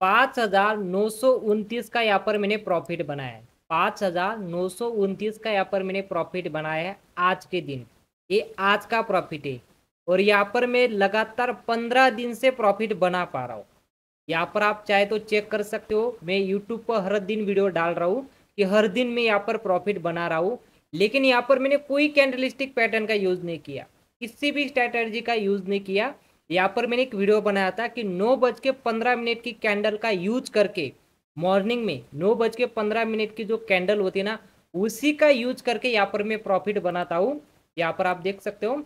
पाँच हजार नौ सौ उनतीस का यहाँ पर मैंने प्रॉफिट बनाया है पाँच हजार नौ सौ उनतीस का यहाँ पर मैंने प्रॉफिट बनाया है आज के दिन ये आज का प्रॉफिट है और यहाँ पर मैं लगातार पंद्रह दिन से प्रॉफिट बना पा रहा हूँ यहाँ पर आप चाहे तो चेक कर सकते हो मैं यूट्यूब पर हर दिन वीडियो डाल रहा हूँ कि हर दिन मैं यहाँ पर प्रॉफिट बना रहा हूँ लेकिन यहाँ पर मैंने कोई कैंडलिस्टिक पैटर्न का यूज़ नहीं किया किसी भी स्ट्रैटेजी का यूज़ नहीं किया यहाँ पर मैंने एक वीडियो बनाया था कि नौ बज के पंद्रह मिनट की कैंडल का यूज करके मॉर्निंग में नौ बज के पंद्रह मिनट की जो कैंडल होती है ना उसी का यूज करके यहाँ पर मैं प्रॉफिट बनाता हूँ यहाँ पर आप देख सकते हो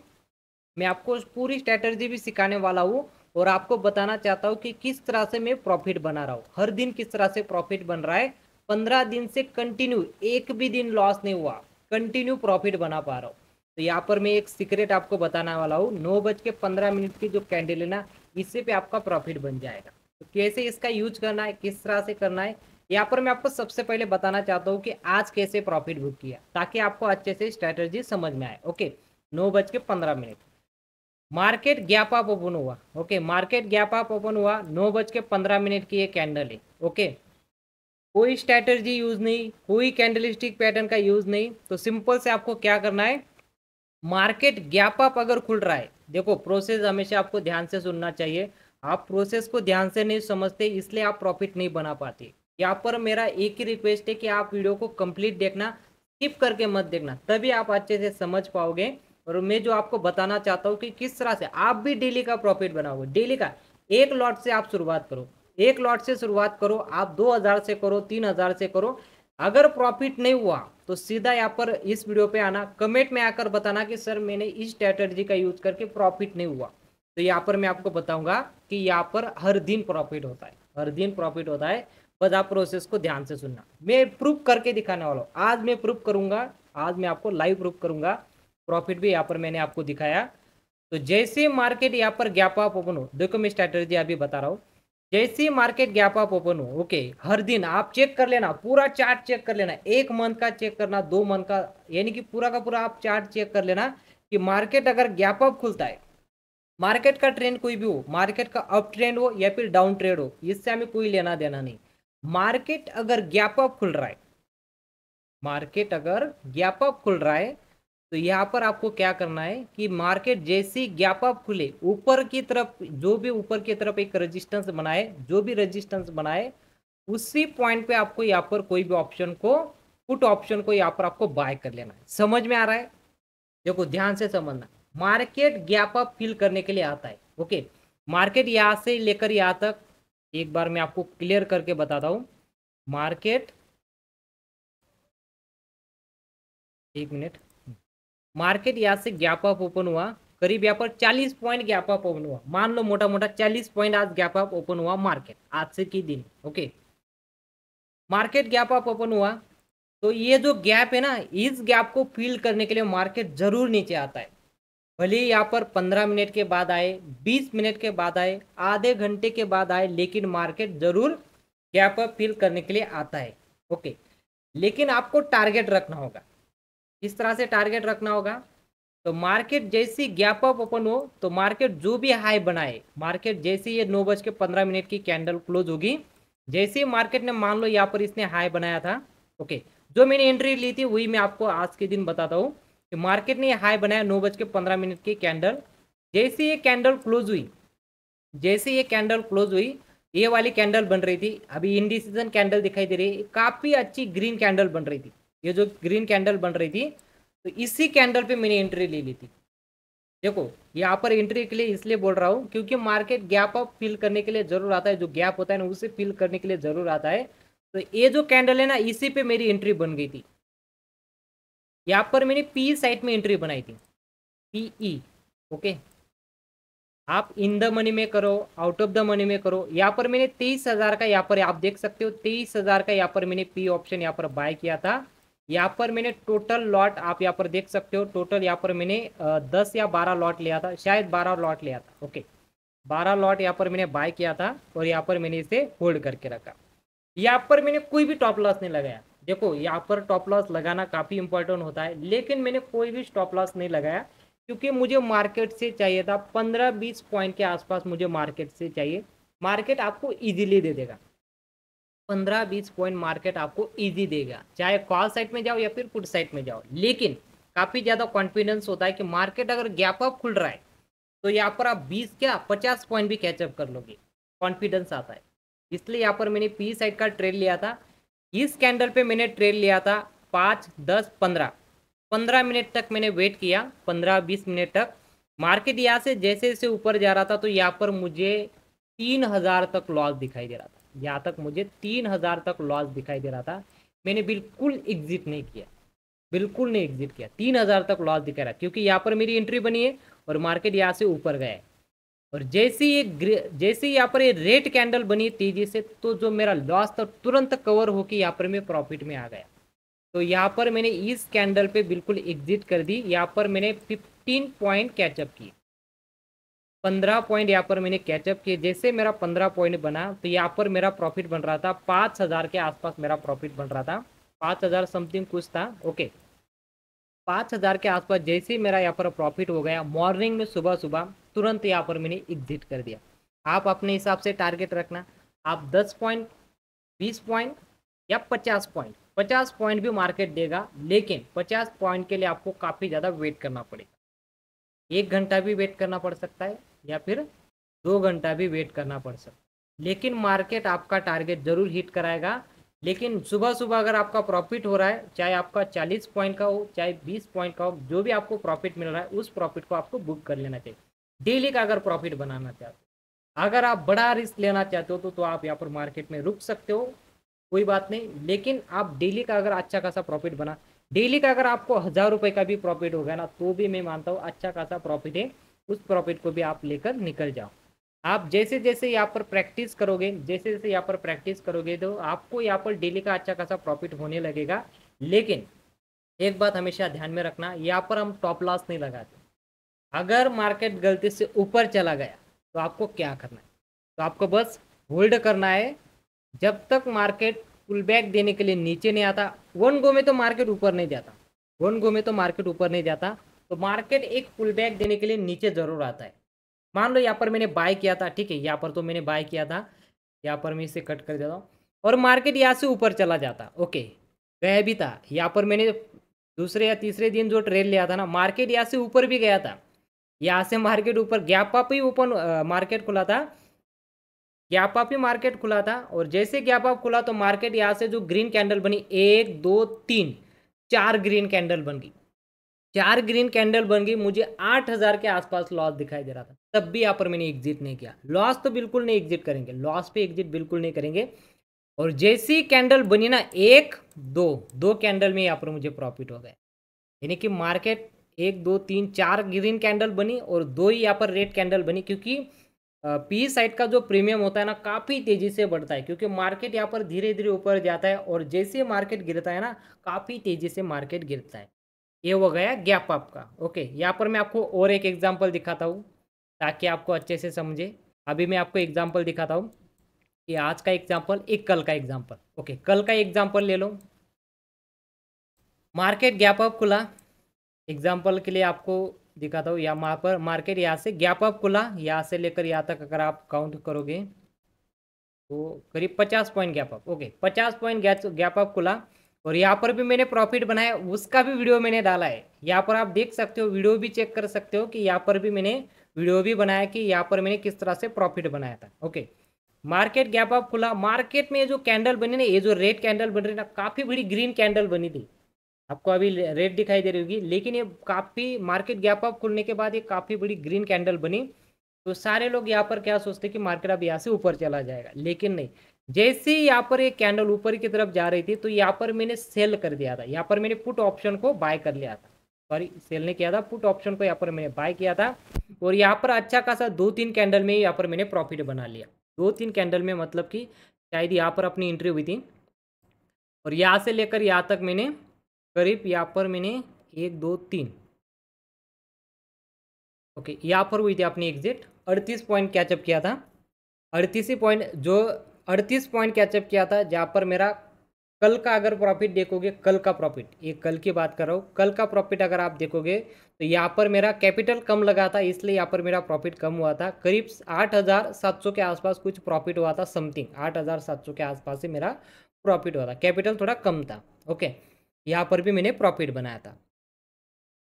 मैं आपको पूरी स्ट्रैटर्जी भी सिखाने वाला हूँ और आपको बताना चाहता हूँ कि किस तरह से मैं प्रॉफिट बना रहा हूँ हर दिन किस तरह से प्रॉफिट बन रहा है पंद्रह दिन से कंटिन्यू एक भी दिन लॉस नहीं हुआ कंटिन्यू प्रॉफिट बना पा रहा हूँ तो यहाँ पर मैं एक सीक्रेट आपको बताने वाला हूँ नौ बज के पंद्रह मिनट की जो कैंडल है ना इससे पे आपका प्रॉफिट बन जाएगा तो कैसे इसका यूज करना है किस तरह से करना है यहाँ पर मैं आपको सबसे पहले बताना चाहता हूँ कि आज कैसे प्रॉफिट बुक किया ताकि आपको अच्छे से स्ट्रैटर्जी समझ में आए ओके नौ बज के पंद्रह minute market gap up open हुआ okay market gap up open हुआ नौ बज के पंद्रह मिनट की ये कैंडल है ओके कोई स्ट्रैटर्जी यूज़ नहीं कोई कैंडल स्टिक पैटर्न का यूज़ नहीं तो सिंपल से आपको क्या करना है मार्केट गैप अप अगर खुल रहा है देखो प्रोसेस हमेशा आपको ध्यान से सुनना चाहिए आप प्रोसेस को ध्यान से नहीं समझते इसलिए आप प्रॉफिट नहीं बना पाते यहाँ पर मेरा एक ही रिक्वेस्ट है कि आप वीडियो को कंप्लीट देखना स्किप करके मत देखना तभी आप अच्छे से समझ पाओगे और मैं जो आपको बताना चाहता हूँ कि किस तरह से आप भी डेली का प्रॉफिट बनाओगे डेली का एक लॉट से आप शुरुआत करो एक लॉट से शुरुआत करो आप दो हज़ार से करो तीन हज़ार से करो अगर प्रॉफिट नहीं हुआ तो सीधा यहाँ पर इस वीडियो पे आना कमेंट में आकर बताना कि सर मैंने इस स्ट्रैटर्जी का यूज करके प्रॉफिट नहीं हुआ तो यहाँ पर मैं आपको बताऊंगा कि यहाँ पर हर दिन प्रॉफिट होता है हर दिन प्रॉफिट होता है बस आप प्रोसेस को ध्यान से सुनना मैं प्रूफ करके दिखाने वाला हूँ आज मैं प्रूफ करूंगा आज मैं आपको लाइव प्रूफ करूंगा प्रॉफिट भी यहाँ पर मैंने आपको दिखाया तो जैसे मार्केट यहाँ पर गैप ऑफ ओपन हो देखो मैं स्ट्रैटर्जी अभी बता रहा हूँ जैसे ही मार्केट गैप अप ओपन हो ओके हर दिन आप चेक कर लेना पूरा चार्ट चेक कर लेना एक मंथ का चेक करना दो मंथ का यानी कि पूरा का पूरा आप चार्ट चेक कर लेना कि मार्केट अगर गैप अप खुलता है मार्केट का ट्रेंड कोई भी हो मार्केट का अप ट्रेंड हो या फिर डाउन ट्रेंड हो इससे हमें कोई लेना देना नहीं मार्केट अगर गैप अप खुल रहा है मार्केट अगर गैप अप खुल रहा है तो यहाँ पर आपको क्या करना है कि मार्केट जैसे गैप अप खुले ऊपर की तरफ जो भी ऊपर की तरफ एक रेजिस्टेंस बनाए जो भी रेजिस्टेंस बनाए उसी पॉइंट पे आपको यहाँ पर कोई भी ऑप्शन को पुट ऑप्शन को यहाँ पर आपको बाय कर लेना है समझ में आ रहा है देखो ध्यान से समझना मार्केट गैप अप फिल करने के लिए आता है ओके मार्केट यहाँ से लेकर यहाँ तक एक बार मैं आपको क्लियर करके बताता हूँ मार्केट एक मिनट मार्केट यहाँ से गैप अप ओपन हुआ करीब यहाँ पर 40 पॉइंट गैप अप ओपन हुआ मान लो मोटा मोटा 40 पॉइंट आज गैप अप ओपन हुआ मार्केट आज से की दिन okay market gap up open हुआ तो ये जो गैप है ना इस गैप को फील करने के लिए मार्केट जरूर नीचे आता है भले ही यहाँ पर 15 मिनट के बाद आए 20 मिनट के बाद आए आधे घंटे के बाद आए लेकिन मार्केट जरूर गैप अप फील करने के लिए आता है ओके लेकिन आपको टारगेट रखना होगा किस तरह से टारगेट रखना होगा तो मार्केट जैसी गैप अप ओपन हो तो मार्केट जो भी हाई बनाए मार्केट जैसी ये नौ बज के पंद्रह मिनट की कैंडल क्लोज होगी जैसे मार्केट ने मान लो यहाँ पर इसने हाई बनाया था ओके जो मैंने एंट्री ली थी वही मैं आपको आज के दिन बताता हूँ कि मार्केट ने हाई बनाया नौ बज के पंद्रह मिनट की कैंडल जैसे ये कैंडल क्लोज हुई जैसे ये कैंडल क्लोज हुई ये वाली कैंडल बन रही थी अभी इंडिसीजन कैंडल दिखाई दे रही है काफ़ी अच्छी ग्रीन कैंडल बन रही थी ये जो ग्रीन कैंडल बन रही थी तो इसी कैंडल पे मैंने एंट्री ले ली थी देखो यहाँ पर एंट्री के लिए इसलिए बोल रहा हूँ क्योंकि मार्केट गैप अप फिल करने के लिए जरूर आता है जो गैप होता है ना उसे फिल करने के लिए जरूर आता है तो ये जो कैंडल है ना इसी पे मेरी एंट्री बन गई थी यहाँ पर मैंने पी साइट में एंट्री बनाई थी पी ई ओके आप इन द मनी में करो आउट ऑफ द मनी में करो यहाँ पर मैंने तेईस हज़ार का यहाँ पर आप देख सकते हो तेईस हज़ार का यहाँ पर मैंने पी ऑप्शन यहाँ पर बाय किया था यहाँ पर मैंने टोटल लॉट आप यहाँ पर देख सकते हो टोटल यहाँ पर मैंने दस या बारह लॉट लिया था शायद बारह लॉट लिया था ओके बारह लॉट यहाँ पर मैंने बाय किया था और यहाँ पर मैंने इसे होल्ड करके रखा यहाँ पर मैंने कोई भी टॉप लॉस नहीं लगाया देखो यहाँ पर टॉप लॉस लगाना काफ़ी इंपॉर्टेंट होता है लेकिन मैंने कोई भी टॉप लॉस नहीं लगाया क्योंकि मुझे मार्केट से चाहिए था पंद्रह बीस पॉइंट के आसपास मुझे मार्केट से चाहिए मार्केट आपको इजीली दे देगा पंद्रह बीस पॉइंट मार्केट आपको ईजी देगा चाहे कॉल साइड में जाओ या फिर पुट साइड में जाओ लेकिन काफ़ी ज़्यादा कॉन्फिडेंस होता है कि मार्केट अगर गैप अप खुल रहा है तो यहाँ पर आप बीस क्या पचास पॉइंट भी कैचअप कर लोगे कॉन्फिडेंस आता है इसलिए यहाँ पर मैंने पी साइड का ट्रेड लिया था इस कैंडल पे मैंने ट्रेड लिया था पाँच दस पंद्रह पंद्रह मिनट तक मैंने वेट किया पंद्रह बीस मिनट तक मार्केट यहाँ से जैसे जैसे ऊपर जा रहा था तो यहाँ पर मुझे तीन हज़ार तक लॉस दिखाई दे रहा था यहाँ तक मुझे तीन हज़ार तक लॉस दिखाई दे रहा था मैंने बिल्कुल एग्जिट नहीं किया बिल्कुल नहीं एग्जिट किया तीन हज़ार तक लॉस दिखा रहा क्योंकि यहाँ पर मेरी एंट्री बनी है और मार्केट यहाँ से ऊपर गया है और जैसे ये जैसे यहाँ पर ये रेड कैंडल बनी तेज़ी से तो जो मेरा लॉस था तुरंत कवर होकर यहाँ पर मैं प्रॉफिट में आ गया तो यहाँ पर मैंने इस कैंडल पे बिल्कुल एग्जिट कर दी यहाँ पर मैंने 15 पॉइंट कैचअप किए पंद्रह पॉइंट यहाँ पर मैंने कैचअप किए जैसे मेरा पंद्रह पॉइंट बना तो यहाँ पर मेरा प्रॉफिट बन रहा था पाँच हज़ार के आसपास मेरा प्रॉफिट बन रहा था पाँच हज़ार समथिंग कुछ था ओके पाँच हज़ार के आसपास जैसे ही मेरा यहाँ पर प्रॉफिट हो गया मॉर्निंग में सुबह सुबह तुरंत यहाँ पर मैंने एग्जिट कर दिया आप अपने हिसाब से टारगेट रखना आप दस पॉइंट बीस पॉइंट या पचास पॉइंट पचास पॉइंट भी मार्केट देगा लेकिन पचास पॉइंट के लिए आपको काफ़ी ज़्यादा वेट करना पड़ेगा एक घंटा भी वेट करना पड़ सकता है या फिर दो घंटा भी वेट करना पड़ सकता लेकिन मार्केट आपका टारगेट ज़रूर हिट कराएगा लेकिन सुबह सुबह अगर आपका प्रॉफिट हो रहा है चाहे आपका 40 पॉइंट का हो चाहे 20 पॉइंट का हो जो भी आपको प्रॉफिट मिल रहा है उस प्रॉफिट को आपको बुक कर लेना चाहिए डेली का अगर प्रॉफिट बनाना चाहते हो अगर आप बड़ा रिस्क लेना चाहते हो तो, तो आप यहाँ पर मार्केट में रुक सकते हो कोई बात नहीं लेकिन आप डेली का अगर अच्छा खासा प्रॉफिट बना डेली का अगर आपको हज़ार रुपये का भी प्रॉफिट हो गया ना तो भी मैं मानता हूँ अच्छा खासा प्रॉफिट है उस प्रॉफिट को भी आप लेकर निकल जाओ आप जैसे जैसे यहाँ पर प्रैक्टिस करोगे जैसे जैसे यहाँ पर प्रैक्टिस करोगे तो आपको यहाँ पर डेली का अच्छा खासा प्रॉफिट होने लगेगा लेकिन एक बात हमेशा ध्यान में रखना यहाँ पर हम टॉप लॉस नहीं लगाते अगर मार्केट गलती से ऊपर चला गया तो आपको क्या करना है तो आपको बस होल्ड करना है जब तक मार्केट पुल बैक देने के लिए नीचे नहीं आता वन गो में तो मार्केट ऊपर नहीं जाता वन गो में तो मार्केट ऊपर नहीं जाता तो मार्केट एक फुल बैक देने के लिए नीचे ज़रूर आता है मान लो यहाँ पर मैंने बाय किया था ठीक है यहाँ पर तो मैंने बाय किया था यहाँ पर मैं इसे कट कर देता हूँ और मार्केट यहाँ से ऊपर चला जाता ओके गया भी था यहाँ पर मैंने दूसरे या तीसरे दिन जो ट्रेड लिया था ना मार्केट यहाँ से ऊपर भी गया था यहाँ से मार्केट ऊपर गैप आप ही ओपन मार्केट खुला था गैप अप ही मार्केट खुला था और जैसे गैप आप खुला तो मार्केट यहाँ से जो ग्रीन कैंडल बनी एक दो तीन चार ग्रीन कैंडल बन गई चार ग्रीन कैंडल बन गई मुझे आठ हज़ार के आसपास लॉस दिखाई दे रहा था तब भी यहाँ पर मैंने एग्जिट नहीं किया लॉस तो बिल्कुल नहीं एग्जिट करेंगे लॉस पे एग्जिट बिल्कुल नहीं करेंगे और जैसी कैंडल बनी ना एक दो दो कैंडल में यहाँ पर मुझे प्रॉफिट हो गया यानी कि मार्केट एक दो तीन चार ग्रीन कैंडल बनी और दो ही यहाँ पर रेड कैंडल बनी क्योंकि पी साइड का जो प्रीमियम होता है ना काफ़ी तेज़ी से बढ़ता है क्योंकि मार्केट यहाँ पर धीरे धीरे ऊपर जाता है और जैसे मार्केट गिरता है ना काफ़ी तेज़ी से मार्केट गिरता है ये हो गया गैप आपका ओके यहाँ पर मैं आपको और एक एग्जाम्पल दिखाता हूँ ताकि आपको अच्छे से समझे अभी मैं आपको एग्जाम्पल दिखाता हूँ कि आज का एग्जाम्पल एक कल का एग्जाम्पल ओके कल का एग्जाम्पल ले लो मार्केट गैप अप खुला एग्जाम्पल के लिए आपको दिखाता हूँ या वहाँ पर मार्केट यहाँ से गैप अप खुला यहाँ से लेकर यहाँ तक अगर आप काउंट करोगे तो करीब पचास पॉइंट गैप अप ओके पचास पॉइंट गैप अप खुला और यहाँ पर भी मैंने प्रॉफिट बनाया उसका भी वीडियो मैंने डाला है यहाँ पर आप देख सकते हो वीडियो भी चेक कर सकते हो कि यहाँ पर भी मैंने वीडियो भी बनाया कि यहाँ पर मैंने किस तरह से प्रॉफिट बनाया था ओके मार्केट गैप अप खुला मार्केट में ये जो कैंडल बनी ना ये जो रेड कैंडल बन रही ना काफ़ी बड़ी ग्रीन कैंडल बनी थी आपको अभी रेड दिखाई दे रही होगी लेकिन ये काफ़ी मार्केट गैप अप खुलने के बाद ये काफ़ी बड़ी ग्रीन कैंडल बनी तो सारे लोग यहाँ पर क्या सोचते कि मार्केट अब यहाँ से ऊपर चला जाएगा लेकिन नहीं जैसे ही यहाँ पर ये कैंडल ऊपर की तरफ जा रही थी तो यहाँ पर मैंने सेल कर दिया था यहाँ पर मैंने पुट ऑप्शन को बाय कर लिया था सॉरी सेल ने किया था पुट ऑप्शन को यहाँ पर मैंने बाय किया था और यहाँ पर अच्छा खासा दो तीन कैंडल में यहाँ पर मैंने प्रॉफिट बना लिया दो तीन कैंडल में मतलब कि शायद यहाँ पर अपनी एंट्री हुई थी और यहाँ से लेकर यहाँ तक मैंने करीब यहाँ पर मैंने एक दो तीन ओके यहाँ पर हुई थी अपनी एग्जिट अड़तीस पॉइंट कैचअप किया था अड़तीस पॉइंट जो अड़तीस पॉइंट कैचअप किया था जहाँ पर मेरा कल का अगर प्रॉफिट देखोगे कल का प्रॉफिट ये कल की बात कर रहा हूँ कल का प्रॉफिट अगर आप देखोगे तो यहाँ पर मेरा कैपिटल कम लगा था इसलिए यहाँ पर मेरा प्रॉफिट कम हुआ था करीब आठ हज़ार सात सौ के आसपास कुछ प्रॉफिट हुआ था समथिंग आठ हज़ार सात सौ के आसपास से मेरा प्रॉफिट हुआ था कैपिटल थोड़ा कम था ओके यहाँ पर भी मैंने प्रॉफिट बनाया था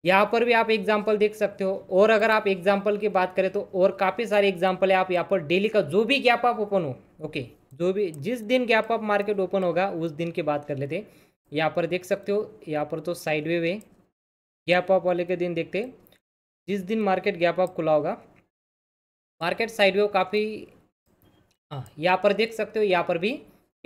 यहाँ पर भी आप एग्जाम्पल देख सकते हो और अगर आप एग्जाम्पल की बात करें तो और काफ़ी सारे एग्जाम्पल है आप यहाँ पर डेली का जो भी गैप आप ओपन हो ओके जो भी जिस दिन गैप अप मार्केट ओपन होगा उस दिन की बात कर लेते यहाँ पर देख सकते हो यहाँ पर तो side way way gap up वाले के दिन देखते जिस दिन मार्केट गैप अप खुला होगा मार्केट साइड वे काफ़ी हाँ यहाँ पर देख सकते हो यहाँ पर भी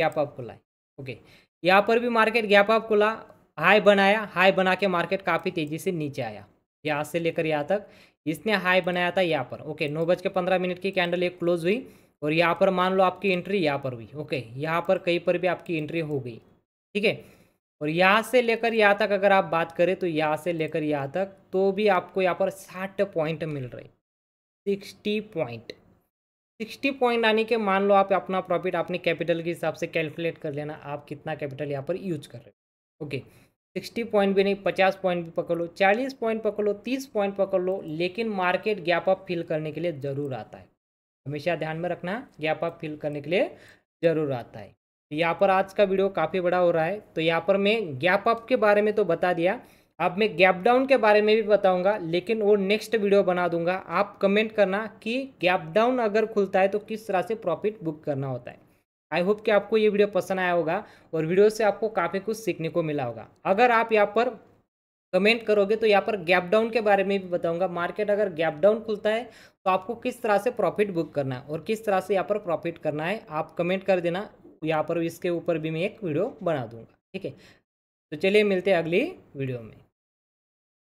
गैप अप खुला है ओके यहाँ पर भी मार्केट गैप अप खुला हाई बनाया हाई बना के मार्केट काफ़ी तेज़ी से नीचे आया यहाँ से लेकर यहाँ तक इसने हाई बनाया था यहाँ पर ओके नौ बज के पंद्रह मिनट की कैंडल एक क्लोज हुई और यहाँ पर मान लो आपकी एंट्री यहाँ पर हुई ओके यहाँ पर कहीं पर भी आपकी एंट्री हो गई ठीक है और यहाँ से लेकर यहाँ तक अगर आप बात करें तो यहाँ से लेकर यहाँ तक तो भी आपको यहाँ पर साठ पॉइंट मिल रहे सिक्सटी पॉइंट सिक्सटी पॉइंट आने के मान लो आप अपना प्रॉफिट अपने कैपिटल के हिसाब से कैलकुलेट कर लेना आप कितना कैपिटल यहाँ पर यूज कर रहे ओके सिक्सटी पॉइंट भी नहीं पचास पॉइंट भी पकड़ लो चालीस पॉइंट पकड़ लो तीस पॉइंट पकड़ लो लेकिन मार्केट गैप अप फिल करने के लिए ज़रूर आता है हमेशा ध्यान में रखना गैप आप, फिल करने के लिए ज़रूर आता है तो यहाँ पर आज का वीडियो काफ़ी बड़ा हो रहा है तो यहाँ पर मैं गैप अप के बारे में तो बता दिया अब मैं गैप डाउन के बारे में भी बताऊंगा लेकिन वो नेक्स्ट वीडियो बना दूंगा आप कमेंट करना कि गैप डाउन अगर खुलता है तो किस तरह से प्रॉफिट बुक करना होता है आई होप कि आपको ये वीडियो पसंद आया होगा और वीडियो से आपको काफ़ी कुछ सीखने को मिला होगा अगर आप यहाँ पर कमेंट करोगे तो यहाँ पर गैप डाउन के बारे में भी बताऊंगा मार्केट अगर गैप डाउन खुलता है तो आपको किस तरह से प्रॉफिट बुक करना है और किस तरह से यहाँ पर प्रॉफिट करना है आप कमेंट कर देना यहाँ पर इसके ऊपर भी मैं एक वीडियो बना दूंगा ठीक है तो चलिए मिलते हैं अगली वीडियो में